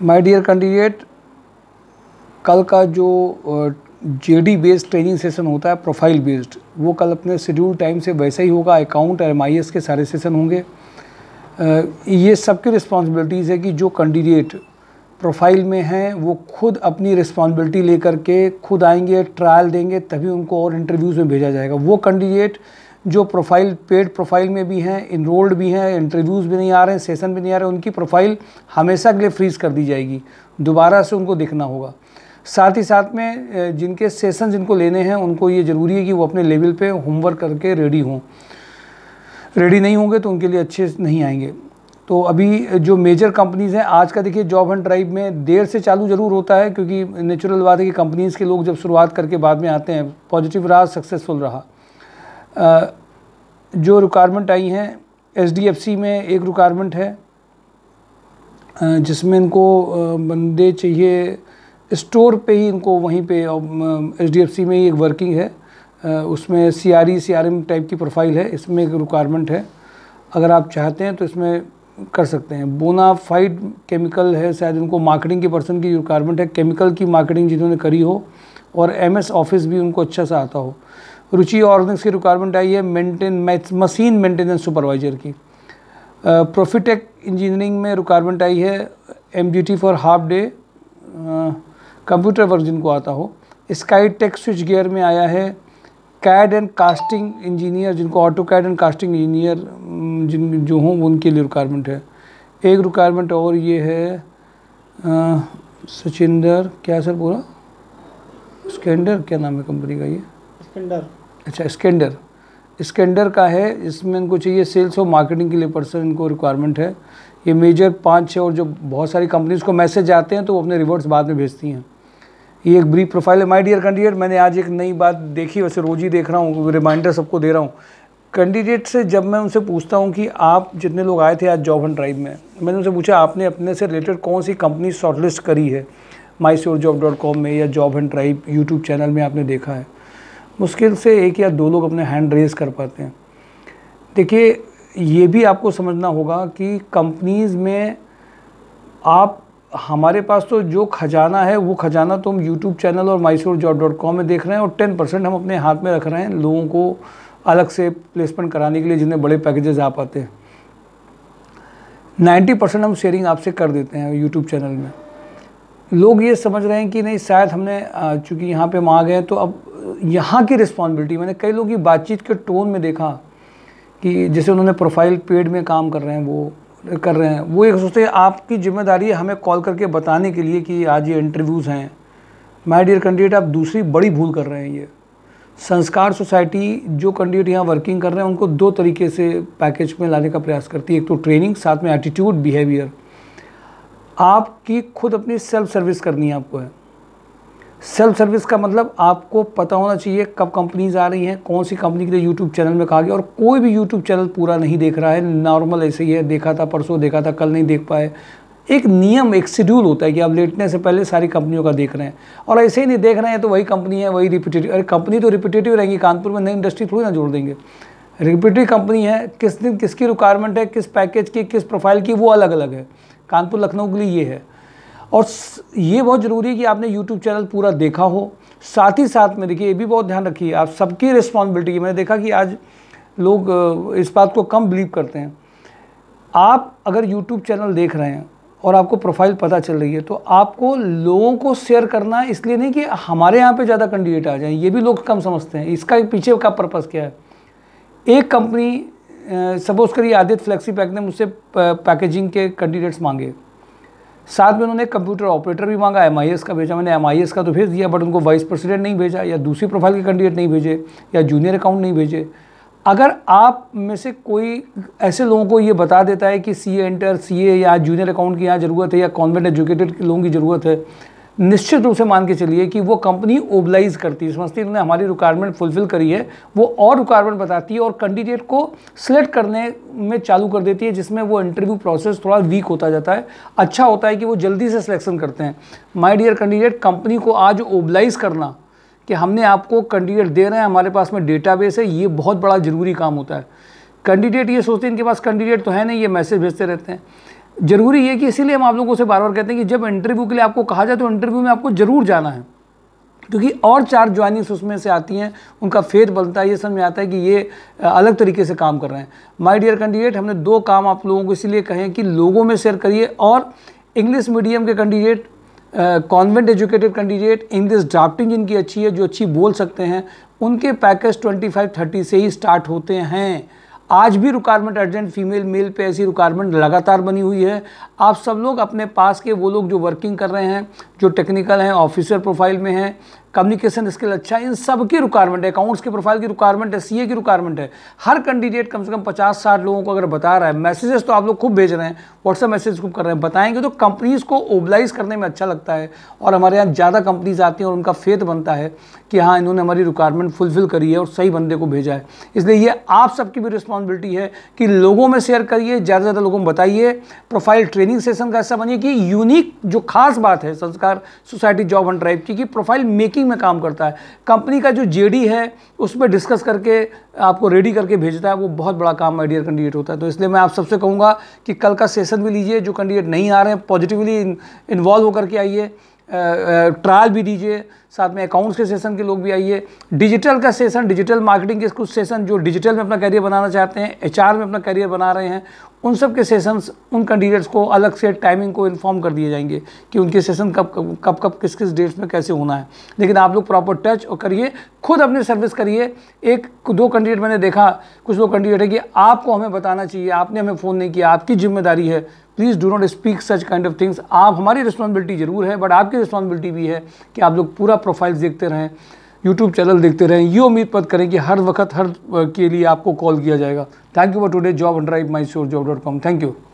my dear candidate कल का जो जेडी बेस्ड ट्रेनिंग सेशन होता है प्रोफाइल बेस्ड वो कल अपने शेड्यूल टाइम से वैसे ही होगा अकाउंट और एम के सारे सेशन होंगे ये सबकी रिस्पॉन्सिबिलिटीज़ है कि जो कैंडिडेट प्रोफाइल में हैं वो खुद अपनी रिस्पॉन्सिबिलिटी लेकर के खुद आएंगे ट्रायल देंगे तभी उनको और इंटरव्यूज़ में भेजा जाएगा वो कैंडिडेट जो प्रोफाइल पेड प्रोफाइल में भी हैं इनरोल्ड भी हैं इंटरव्यूज़ भी नहीं आ रहे हैं सेशन भी नहीं आ रहे उनकी प्रोफाइल हमेशा के लिए फ्रीज़ कर दी जाएगी दोबारा से उनको देखना होगा साथ ही साथ में जिनके सेशन जिनको लेने हैं उनको ये ज़रूरी है कि वो अपने लेवल पे होमवर्क करके रेडी हों रेडी नहीं होंगे तो उनके लिए अच्छे नहीं आएंगे तो अभी जो मेजर कंपनीज़ हैं आज का देखिए जॉब हंड ड्राइव में देर से चालू ज़रूर होता है क्योंकि नेचुरल बात है कि कंपनीज़ के लोग जब शुरुआत करके बाद में आते हैं पॉजिटिव रहा सक्सेसफुल रहा जो रिक्वायरमेंट आई हैं सी में एक रिक्वायरमेंट है जिसमें इनको बंदे चाहिए स्टोर पे ही इनको वहीं पे सी में ही एक वर्किंग है उसमें C R E C R M type की प्रोफाइल है इसमें एक रिक्वायरमेंट है अगर आप चाहते हैं तो इसमें कर सकते हैं बोनाफाइड केमिकल है शायद इनको मार्केटिंग के पर्सन की रिक्वायरमेंट है केमिकल की मार्केटिंग जिन्होंने करी हो और एम एस ऑफिस भी उनको अच्छा सा आता हो रुचि ऑर्गेनिक्स की रिक्वायरमेंट आई है मेंटेन मशीन मेंटेनेंस सुपरवाइजर की प्रोफिटेक इंजीनियरिंग में रिक्वायरमेंट आई है M for half day computer work जिनको आता हो स्काई टेक स्विच गियर में आया है कैड एंड कास्टिंग इंजीनियर जिनको auto CAD and casting engineer जिन जो हों उनके लिए रिक्वायरमेंट है एक रिक्वायरमेंट और ये है सचिंदर क्या है सर बोला स्केंडर क्या नाम है कंपनी का ये स्केंडर अच्छा स्केंडर स्केंडर का है इसमें इनको चाहिए सेल्स और मार्केटिंग के लिए पर्सन इनको रिक्वायरमेंट है ये मेजर पाँच छः और जो बहुत सारी कंपनीज़ को मैसेज आते हैं तो वो अपने रिवर्ट्स बाद में भेजती हैं ये एक ब्रीफ प्रोफाइल है माय डियर कैंडिडेट मैंने आज एक नई बात देखी वैसे रोज़ ही देख रहा हूँ रिमाइंडर सबको दे रहा हूँ कैंडिडेट से जब मैं उनसे पूछता हूँ कि आप जितने लोग आए थे आज जॉब एंड ड्राइव में मैंने उनसे पूछा आपने अपने से रिलेटेड कौन सी कंपनी शॉर्टलिस्ट करी है माई में या job and drive YouTube channel में आपने देखा है मुश्किल से एक या दो लोग अपने हैंड रेज कर पाते हैं देखिए ये भी आपको समझना होगा कि कंपनीज़ में आप हमारे पास तो जो खजाना है वो खजाना तो हम यूट्यूब चैनल और माइसोर जॉब डॉट कॉम में देख रहे हैं और टेन परसेंट हम अपने हाथ में रख रहे हैं लोगों को अलग से प्लेसमेंट कराने के लिए जितने बड़े पैकेजेस आ पाते हैं नाइन्टी परसेंट हम शेयरिंग आपसे कर देते हैं यूट्यूब चैनल में लोग ये समझ रहे हैं कि नहीं शायद हमने चूँकि यहाँ पर हम आ गए तो अब यहाँ की रिस्पॉन्सिबिलिटी मैंने कई लोगों की बातचीत के टोन में देखा कि जैसे उन्होंने प्रोफाइल पेड में काम कर रहे हैं वो कर रहे हैं वो एक सोचते हैं आपकी जिम्मेदारी है हमें कॉल करके बताने के लिए कि आज ये इंटरव्यूज़ हैं माय डियर कैंडिडेट आप दूसरी बड़ी भूल कर रहे हैं ये संस्कार सोसाइटी जो कैंडिडेट यहाँ वर्किंग कर रहे हैं उनको दो तरीके से पैकेज में लाने का प्रयास करती है एक तो ट्रेनिंग साथ में एटीट्यूड बिहेवियर आपकी खुद अपनी सेल्फ सर्विस करनी है आपको है सेल्फ सर्विस का मतलब आपको पता होना चाहिए कब कंपनीज आ रही हैं कौन सी कंपनी के लिए यूट्यूब चैनल में कहा गया और कोई भी यूट्यूब चैनल पूरा नहीं देख रहा है नॉर्मल ऐसे ही है देखा था परसों देखा था कल नहीं देख पाए एक नियम एक शेड्यूल होता है कि आप लेटने से पहले सारी कंपनियों का देख रहे हैं और ऐसे ही नहीं देख रहे हैं तो वही कंपनी है वही रिपीटेटिव अरे कंपनी तो रिपीटेटिव रहेंगी कानपुर में नई इंडस्ट्री थोड़ी ना जोड़ देंगे रिपीटेटिव कंपनी है किस दिन किसकी रिक्वायरमेंट है किस पैकेज की किस प्रोफाइल की वो अलग अलग है कानपुर लखनऊ के लिए ये है और ये बहुत ज़रूरी है कि आपने यूट्यूब चैनल पूरा देखा हो साथ ही साथ में देखिए ये भी बहुत ध्यान रखिए आप सबकी रिस्पॉन्सिबिलिटी मैंने देखा कि आज लोग इस बात को कम बिलीव करते हैं आप अगर यूट्यूब चैनल देख रहे हैं और आपको प्रोफाइल पता चल रही है तो आपको लोगों को शेयर करना इसलिए नहीं कि हमारे यहाँ पे ज़्यादा कैंडिडेट आ जाएं ये भी लोग कम समझते हैं इसका पीछे का पर्पज़ क्या है एक कंपनी सपोज़ करिए आदित्य फ्लेक्सी पैक ने मुझसे पैकेजिंग के कैंडिडेट्स मांगे साथ में उन्होंने कंप्यूटर ऑपरेटर भी मांगा एम का भेजा मैंने एम का तो भेज दिया बट उनको वाइस प्रेसिडेंट नहीं भेजा या दूसरी प्रोफाइल के कैंडिडेट नहीं भेजे या जूनियर अकाउंट नहीं भेजे अगर आप में से कोई ऐसे लोगों को ये बता देता है कि सी ए इंटर सी ए या जूनियर अकाउंट की यहाँ ज़रूरत है या कॉन्वेंट एजुकेटेड लोगों की ज़रूरत है निश्चित रूप से मान के चलिए कि वो कंपनी ओबलाइज करती है समझती है हमारी रिक्वायरमेंट फुलफिल करी है वो और रिक्वायरमेंट बताती है और कैंडिडेट को सिलेक्ट करने में चालू कर देती है जिसमें वो इंटरव्यू प्रोसेस थोड़ा वीक होता जाता है अच्छा होता है कि वो जल्दी से सिलेक्शन करते हैं माई डियर कैंडिडेट कंपनी को आज ओबलाइज करना कि हमने आपको कैंडिडेट दे रहे हैं हमारे पास में डेटा है ये बहुत बड़ा ज़रूरी काम होता है कैंडिडेट ये सोचते हैं इनके पास कैंडिडेट तो है नहीं ये मैसेज भेजते रहते हैं ज़रूरी है कि इसीलिए हम आप लोगों से बार बार कहते हैं कि जब इंटरव्यू के लिए आपको कहा जाए तो इंटरव्यू में आपको ज़रूर जाना है क्योंकि और चार ज्वाइनिंग्स उसमें से आती हैं उनका फेथ बनता है ये समझ में आता है कि ये अलग तरीके से काम कर रहे हैं माय डियर कैंडिडेट हमने दो काम आप लोगों को इसलिए कहें कि लोगों में शेयर करिए और इंग्लिश मीडियम के candidate convent educated candidate English drafting जिनकी अच्छी है जो अच्छी बोल सकते हैं उनके पैकेज 25-30 से ही स्टार्ट होते हैं आज भी रिक्वायरमेंट अर्जेंट फीमेल मेल पे ऐसी रिक्वायरमेंट लगातार बनी हुई है आप सब लोग अपने पास के वो लोग जो वर्किंग कर रहे हैं जो टेक्निकल हैं ऑफिसर प्रोफाइल में हैं कम्युनिकेशन स्किल अच्छा इन सब की रिक्वायरमेंट है अकाउंट्स की प्रोफाइल की रिक्वायरमेंट है सीए की रिक्वायरमेंट है हर कैंडिडेट कम से कम पचास साठ लोगों को अगर बता रहा है मैसेजेस तो आप लोग खूब भेज रहे हैं व्हाट्सएप मैसेज खूब कर रहे हैं बताएंगे तो कंपनीज़ को ओबलाइज करने में अच्छा लगता है और हमारे यहाँ ज़्यादा कंपनीज़ आती हैं और उनका फेथ बनता है कि हाँ इन्होंने हमारी रिक्वायरमेंट फुलफिल करी है और सही बंदे को भेजा है इसलिए ये आप सबकी भी रिस्पॉन्सिबिलिटी है कि लोगों में शेयर करिए ज़्यादा से ज़्यादा लोगों को बताइए प्रोफाइल ट्रेनिंग सेशन का ऐसा बनिए कि यूनिक जो खास बात है संस्कार सोसाइटी जॉब एंड ड्राइव की कि प्रोफाइल मेकिंग कंसल्टिंग में काम करता है कंपनी का जो जेडी है उस पर डिस्कस करके आपको रेडी करके भेजता है वो बहुत बड़ा काम माई डियर कैंडिडेट होता है तो इसलिए मैं आप सबसे कहूँगा कि कल का सेशन भी लीजिए जो कैंडिडेट नहीं आ रहे हैं पॉजिटिवली इन्वॉल्व होकर के आइए ट्रायल भी दीजिए साथ में अकाउंट्स के सेशन के लोग भी आइए डिजिटल का सेशन डिजिटल मार्केटिंग के कुछ सेशन जो डिजिटल में अपना करियर बनाना चाहते हैं एचआर में अपना करियर बना रहे हैं उन सब के सेशंस उन कैंडिडेट्स को अलग से टाइमिंग को इन्फॉर्म कर दिए जाएंगे कि उनके सेशन कब कब कब किस किस डेट्स में कैसे होना है लेकिन आप लोग प्रॉपर टच और करिए खुद अपने सर्विस करिए एक दो कैंडिडेट मैंने देखा कुछ लोग कैंडिडेट है कि आपको हमें बताना चाहिए आपने हमें फ़ोन नहीं किया आपकी जिम्मेदारी है please do not speak such kind of things आप हमारी रिस्पॉन्सिबिलिटी ज़रूर है बट आपकी रिस्पॉन्सिबिलिटी भी है कि आप लोग पूरा प्रोफाइल देखते रहें यूट्यूब चैनल देखते रहें ये उम्मीद पत करें कि हर वक्त हर के लिए आपको कॉल किया जाएगा thank you for today job drive my sure job dot com thank you